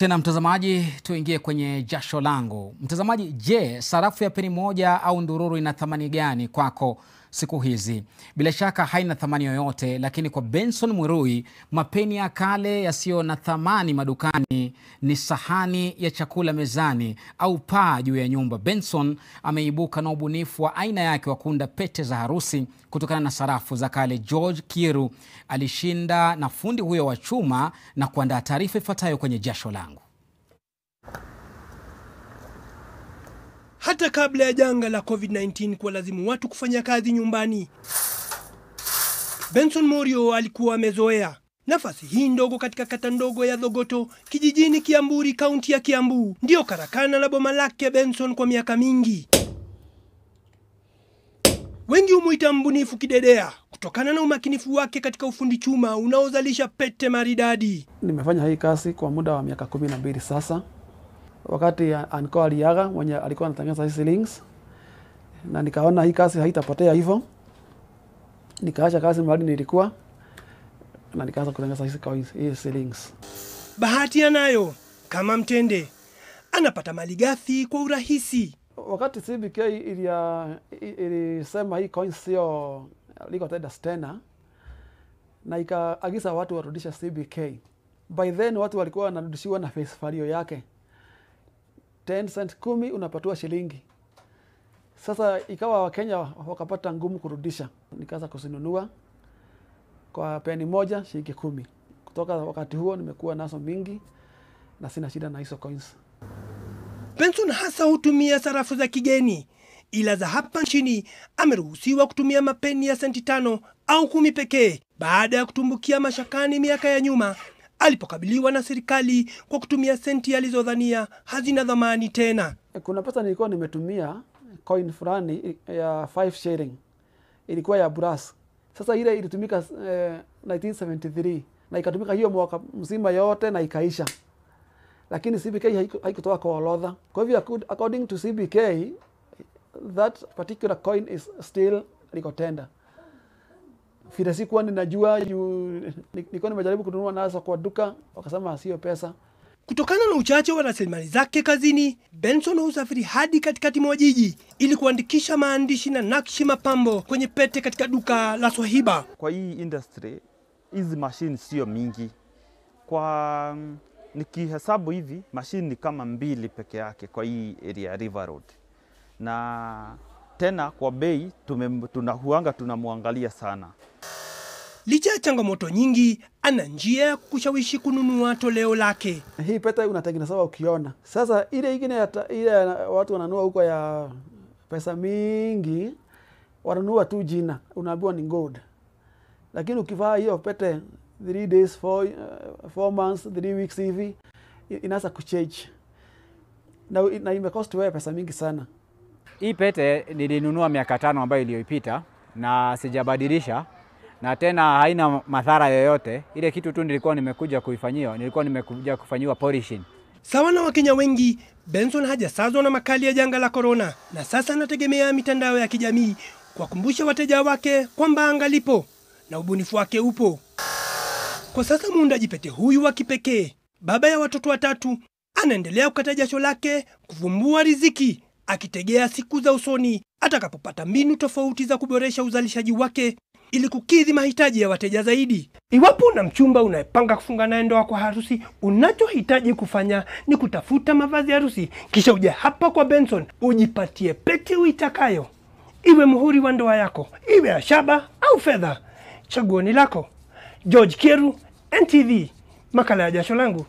Tena mtazamaji, tuingie kwenye jasho langu. Mtazamaji, je, sarafu ya peni moja au ndururu ina thamani gani kwako? siku hizi. Bila shaka haina thamani yoyote, lakini kwa Benson Mwirui, mapeni ya kale yasiyo na thamani madukani ni sahani ya chakula mezani au paa juu ya nyumba. Benson ameibuka na ubunifu wa aina yake wa kuunda pete za harusi kutokana na sarafu za kale. George Kiru alishinda na fundi huyo wa chuma na kuandaa taarifa ifuatayo kwenye jasho langu. hata kabla ya janga la COVID-19 lazimu watu kufanya kazi nyumbani. Benson Morio alikuwa amezoea nafasi hii ndogo katika kata ndogo ya Dhogoto kijijini Kiamburi, kaunti ya Kiambu, ndiyo karakana la boma lake Benson kwa miaka mingi. Wengi umuita mbunifu kidedea kutokana na umakinifu wake katika ufundi chuma unaozalisha pete maridadi. Nimefanya hii kazi kwa muda wa miaka kumi na mbili sasa wakati Anko aliaga mwenye alikuwa anatangaza hizi links, na nikaona hii kazi haitapotea hivyo, nikaacha kazi mradi nilikuwa na nikaanza kutengeneza hizi coins, hizi links. Bahati anayo kama mtende, anapata mali gafi kwa urahisi. Wakati CBK ilisema hii coins sio liko tenders tena, na ikaagiza watu warudisha CBK. By then watu walikuwa wanarudishiwa na face value yake. 10 cent kumi unapatiwa shilingi. Sasa ikawa Wakenya wakapata ngumu kurudisha, nikaanza kuzinunua kwa peni moja shilingi kumi. Kutoka wakati huo nimekuwa nazo mingi na sina shida na hizo coins. Benson hasa hutumia sarafu za kigeni, ila za hapa nchini ameruhusiwa kutumia mapeni ya senti tano au kumi pekee baada ya kutumbukia mashakani miaka ya nyuma alipokabiliwa na serikali kwa kutumia senti alizodhania hazina dhamani tena. Kuna pesa nilikuwa nimetumia coin fulani eh, ya 5 sharing, ilikuwa ya brass. Sasa ile ilitumika eh, 1973 na ikatumika hiyo mwaka mzima yote na ikaisha, lakini CBK haikutoa kwa orodha. Kwa hivyo according to CBK that particular coin is still liko tender vile sikuwa ninajua nikuwa nimejaribu kununua nasa kwa duka, wakasema sio pesa. Kutokana na uchache wa rasilimali zake kazini, Benson husafiri hadi katikati mwa jiji ili kuandikisha maandishi na nakshi mapambo kwenye pete katika duka la Swahiba. Kwa hii industry hizi mashini sio mingi, kwa mm, nikihesabu hivi mashini ni kama mbili peke yake kwa hii area River Road, na tena kwa bei tunahuanga tunamwangalia sana. Licha ya changamoto nyingi, ana njia ya kukushawishi kununua toleo lake. Hii pete unatengeneza ukiona. Sasa ile ingine ile watu wananua huko ya pesa mingi, wananua tu jina, unaambiwa ni gold, lakini ukivaa hiyo pete 3 days 4 uh, months 3 weeks hivi inaanza kuchange na, na imekosti wewe pesa mingi sana. Hii pete nilinunua miaka tano ambayo iliyopita na sijabadilisha na tena haina madhara yoyote. Ile kitu tu nilikuwa nimekuja kuifanyia, nilikuwa nimekuja kufanyiwa polishing. Sawa na Wakenya wengi, Benson hajasazwa na makali ya janga la korona, na sasa anategemea mitandao ya kijamii kuwakumbusha wateja wake kwamba angalipo na ubunifu wake upo. Kwa sasa muundaji pete huyu wa kipekee, baba ya watoto watatu, anaendelea kukata jasho lake kuvumbua riziki, akitegea siku za usoni atakapopata mbinu tofauti za kuboresha uzalishaji wake ili kukidhi mahitaji ya wateja zaidi. Iwapo una mchumba unayepanga kufunga naye ndoa kwa harusi, unachohitaji kufanya ni kutafuta mavazi ya harusi, kisha uje hapa kwa Benson ujipatie pete uitakayo, iwe muhuri wa ndoa yako, iwe ya shaba au fedha. Chaguo ni lako. George Kieru, NTV, makala ya jasho langu.